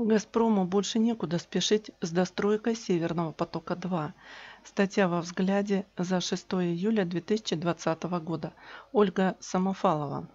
«Газпрому» больше некуда спешить с достройкой «Северного потока-2». Статья во «Взгляде» за 6 июля 2020 года. Ольга Самофалова.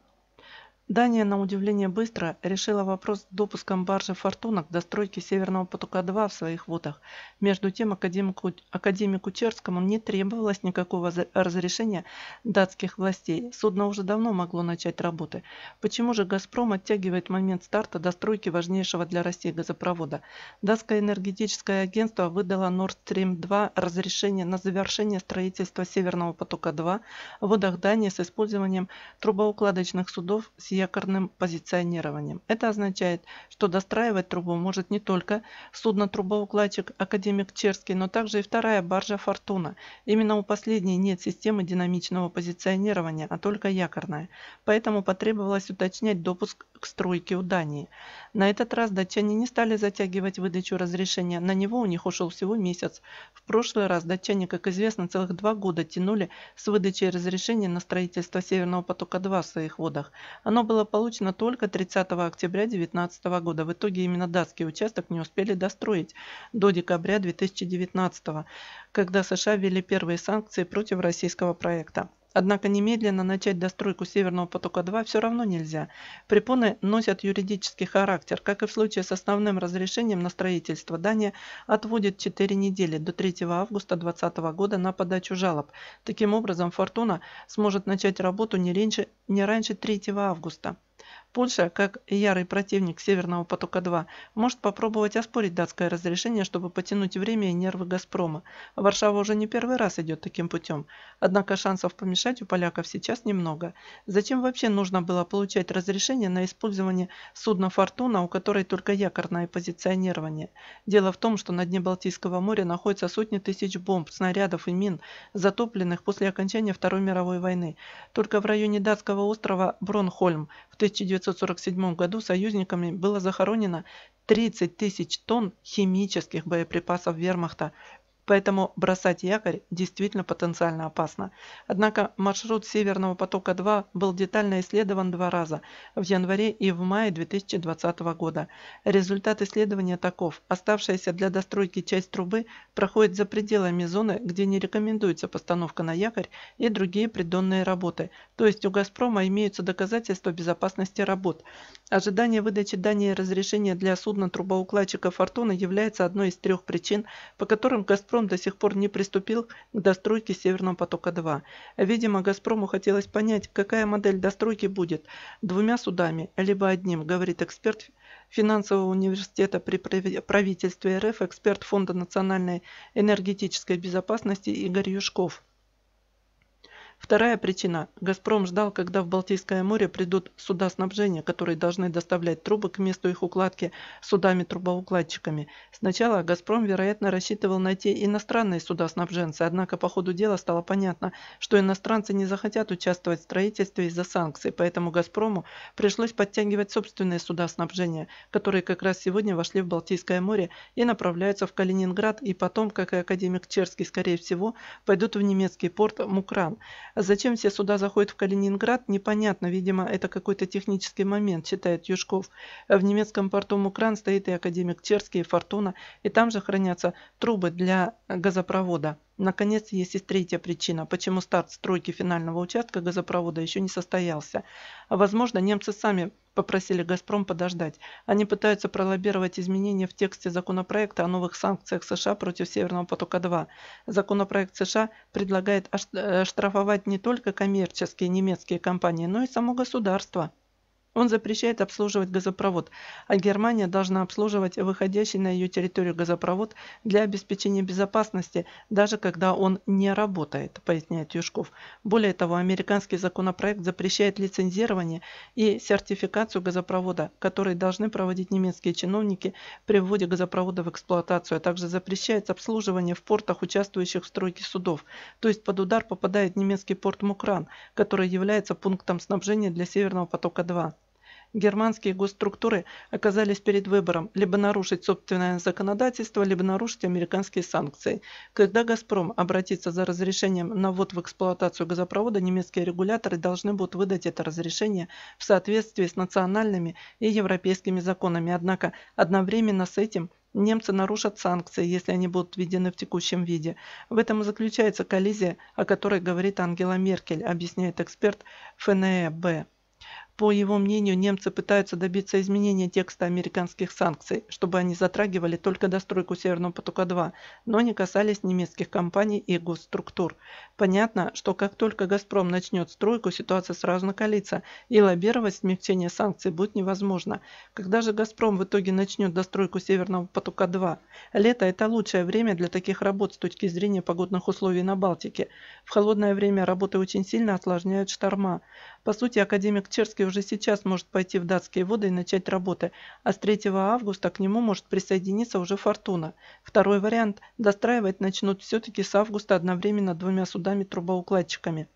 Дания, на удивление быстро, решила вопрос с допуском баржи «Фортуна» к достройке «Северного потока-2» в своих водах. Между тем, академику, академику Черскому не требовалось никакого разрешения датских властей. Судно уже давно могло начать работы. Почему же «Газпром» оттягивает момент старта достройки важнейшего для России газопровода? Датское энергетическое агентство выдало Nord Stream 2 разрешение на завершение строительства «Северного потока-2» в водах Дании с использованием трубоукладочных судов с якорным позиционированием. Это означает, что достраивать трубу может не только судно-трубоукладчик Академик Черский, но также и вторая баржа Фортуна. Именно у последней нет системы динамичного позиционирования, а только якорная. Поэтому потребовалось уточнять допуск к стройке у Дании. На этот раз датчане не стали затягивать выдачу разрешения, на него у них ушел всего месяц. В прошлый раз датчане, как известно, целых два года тянули с выдачей разрешения на строительство Северного потока-2 в своих водах. Оно было получено только 30 октября 2019 года. В итоге именно датский участок не успели достроить до декабря 2019, когда США ввели первые санкции против российского проекта. Однако немедленно начать достройку Северного потока-2 все равно нельзя. Препоны носят юридический характер. Как и в случае с основным разрешением на строительство, Дания отводит 4 недели до 3 августа 2020 года на подачу жалоб. Таким образом, «Фортуна» сможет начать работу не раньше, не раньше 3 августа. Польша, как ярый противник Северного потока-2, может попробовать оспорить датское разрешение, чтобы потянуть время и нервы «Газпрома». Варшава уже не первый раз идет таким путем. Однако шансов помешать у поляков сейчас немного. Зачем вообще нужно было получать разрешение на использование судна «Фортуна», у которой только якорное позиционирование? Дело в том, что на дне Балтийского моря находятся сотни тысяч бомб, снарядов и мин, затопленных после окончания Второй мировой войны. Только в районе датского острова Бронхольм в 1900 1947 году союзниками было захоронено 30 тысяч тонн химических боеприпасов вермахта Поэтому бросать якорь действительно потенциально опасно. Однако маршрут Северного потока-2 был детально исследован два раза – в январе и в мае 2020 года. Результат исследования таков. Оставшаяся для достройки часть трубы проходит за пределами зоны, где не рекомендуется постановка на якорь и другие придонные работы. То есть у «Газпрома» имеются доказательства безопасности работ. Ожидание выдачи даний разрешения для судна трубоукладчика «Фортуна» является одной из трех причин, по которым «Газпром» «Газпром» до сих пор не приступил к достройке «Северного потока-2». Видимо, «Газпрому» хотелось понять, какая модель достройки будет – двумя судами, либо одним, говорит эксперт финансового университета при правительстве РФ, эксперт Фонда национальной энергетической безопасности Игорь Юшков. Вторая причина. «Газпром» ждал, когда в Балтийское море придут суда снабжения, которые должны доставлять трубы к месту их укладки судами-трубоукладчиками. Сначала «Газпром», вероятно, рассчитывал найти иностранные суда судоснабженцы, однако по ходу дела стало понятно, что иностранцы не захотят участвовать в строительстве из-за санкций, поэтому «Газпрому» пришлось подтягивать собственные суда снабжения, которые как раз сегодня вошли в Балтийское море и направляются в Калининград, и потом, как и академик Черский, скорее всего, пойдут в немецкий порт Мукран. А зачем все суда заходят в Калининград, непонятно. Видимо, это какой-то технический момент, считает Юшков. В немецком порту Мукран стоит и академик Черский, и Фортуна. И там же хранятся трубы для газопровода. Наконец, есть и третья причина, почему старт стройки финального участка газопровода еще не состоялся. Возможно, немцы сами попросили «Газпром» подождать. Они пытаются пролоббировать изменения в тексте законопроекта о новых санкциях США против «Северного потока-2». Законопроект США предлагает оштрафовать э, не только коммерческие немецкие компании, но и само государство. Он запрещает обслуживать газопровод, а Германия должна обслуживать выходящий на ее территорию газопровод для обеспечения безопасности, даже когда он не работает, поясняет Юшков. Более того, американский законопроект запрещает лицензирование и сертификацию газопровода, которые должны проводить немецкие чиновники при вводе газопровода в эксплуатацию, а также запрещает обслуживание в портах, участвующих в стройке судов. То есть под удар попадает немецкий порт Мукран, который является пунктом снабжения для Северного потока-2 германские госструктуры оказались перед выбором либо нарушить собственное законодательство, либо нарушить американские санкции. Когда «Газпром» обратится за разрешением на ввод в эксплуатацию газопровода, немецкие регуляторы должны будут выдать это разрешение в соответствии с национальными и европейскими законами. Однако одновременно с этим немцы нарушат санкции, если они будут введены в текущем виде. В этом и заключается коллизия, о которой говорит Ангела Меркель, объясняет эксперт ФНЭБ. По его мнению, немцы пытаются добиться изменения текста американских санкций, чтобы они затрагивали только достройку Северного потока-2, но не касались немецких компаний и госструктур. Понятно, что как только «Газпром» начнет стройку, ситуация сразу накалится, и лоббировать смягчение санкций будет невозможно. Когда же «Газпром» в итоге начнет достройку Северного потока-2? Лето – это лучшее время для таких работ с точки зрения погодных условий на Балтике. В холодное время работы очень сильно осложняют шторма. По сути, академик Черский уже сейчас может пойти в датские воды и начать работы, а с 3 августа к нему может присоединиться уже «Фортуна». Второй вариант – достраивать начнут все-таки с августа одновременно двумя судами-трубоукладчиками.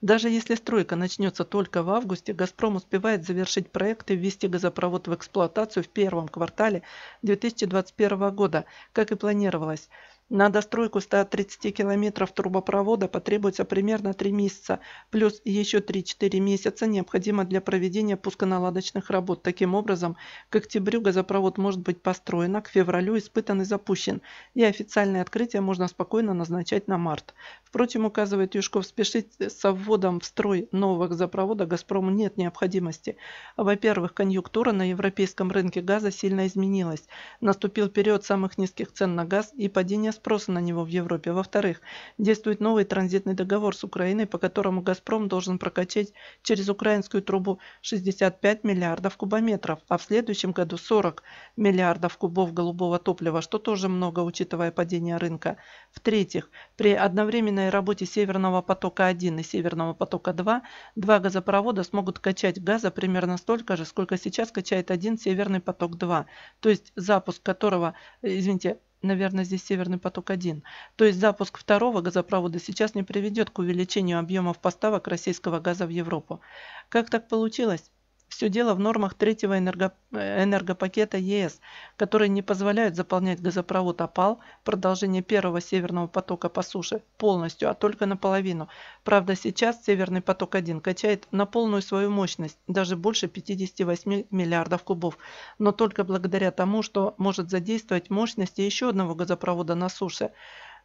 Даже если стройка начнется только в августе, «Газпром» успевает завершить проект и ввести газопровод в эксплуатацию в первом квартале 2021 года, как и планировалось – на достройку 130 километров трубопровода потребуется примерно 3 месяца, плюс еще 3-4 месяца необходимо для проведения пусконаладочных работ. Таким образом, к октябрю газопровод может быть построен, а к февралю испытан и запущен, и официальное открытие можно спокойно назначать на март. Впрочем, указывает Юшков, спешить со вводом в строй нового газопровода «Газпрому» нет необходимости. Во-первых, конъюнктура на европейском рынке газа сильно изменилась. Наступил период самых низких цен на газ и падения спроса на него в Европе. Во-вторых, действует новый транзитный договор с Украиной, по которому «Газпром» должен прокачать через украинскую трубу 65 миллиардов кубометров, а в следующем году 40 миллиардов кубов голубого топлива, что тоже много, учитывая падение рынка. В-третьих, при одновременной работе «Северного потока-1» и «Северного потока-2» два газопровода смогут качать газа примерно столько же, сколько сейчас качает один «Северный поток-2», то есть запуск которого, э, извините, наверное, здесь Северный поток-1. То есть запуск второго газопровода сейчас не приведет к увеличению объемов поставок российского газа в Европу. Как так получилось? Все дело в нормах третьего энерго... Э, энергопакета ЕС, которые не позволяют заполнять газопровод «Опал» продолжение первого северного потока по суше полностью, а только наполовину. Правда, сейчас северный поток-1 качает на полную свою мощность, даже больше 58 миллиардов кубов, но только благодаря тому, что может задействовать мощности еще одного газопровода на суше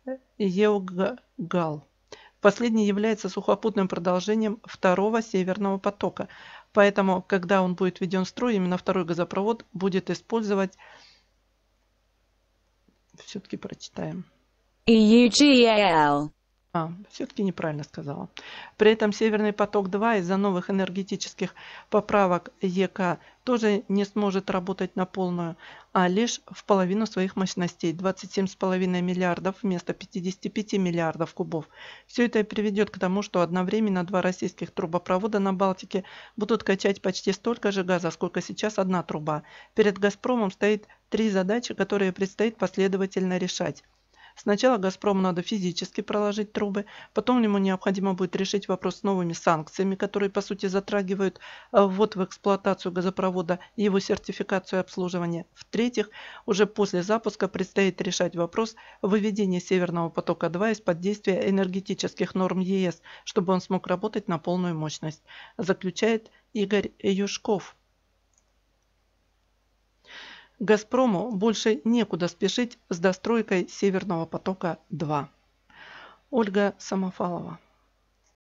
э, – «Еугал». Последний является сухопутным продолжением второго северного потока. Поэтому, когда он будет введен в строй, именно второй газопровод будет использовать... Все-таки прочитаем. EUGAL а, все-таки неправильно сказала. При этом Северный поток-2 из-за новых энергетических поправок ЕК тоже не сможет работать на полную, а лишь в половину своих мощностей – 27,5 миллиардов вместо 55 миллиардов кубов. Все это приведет к тому, что одновременно два российских трубопровода на Балтике будут качать почти столько же газа, сколько сейчас одна труба. Перед «Газпромом» стоит три задачи, которые предстоит последовательно решать – Сначала «Газпрому» надо физически проложить трубы, потом ему необходимо будет решить вопрос с новыми санкциями, которые, по сути, затрагивают э, ввод в эксплуатацию газопровода и его сертификацию обслуживания. В-третьих, уже после запуска предстоит решать вопрос выведения «Северного потока-2» из-под действия энергетических норм ЕС, чтобы он смог работать на полную мощность, заключает Игорь Юшков. «Газпрому» больше некуда спешить с достройкой «Северного потока-2». Ольга Самофалова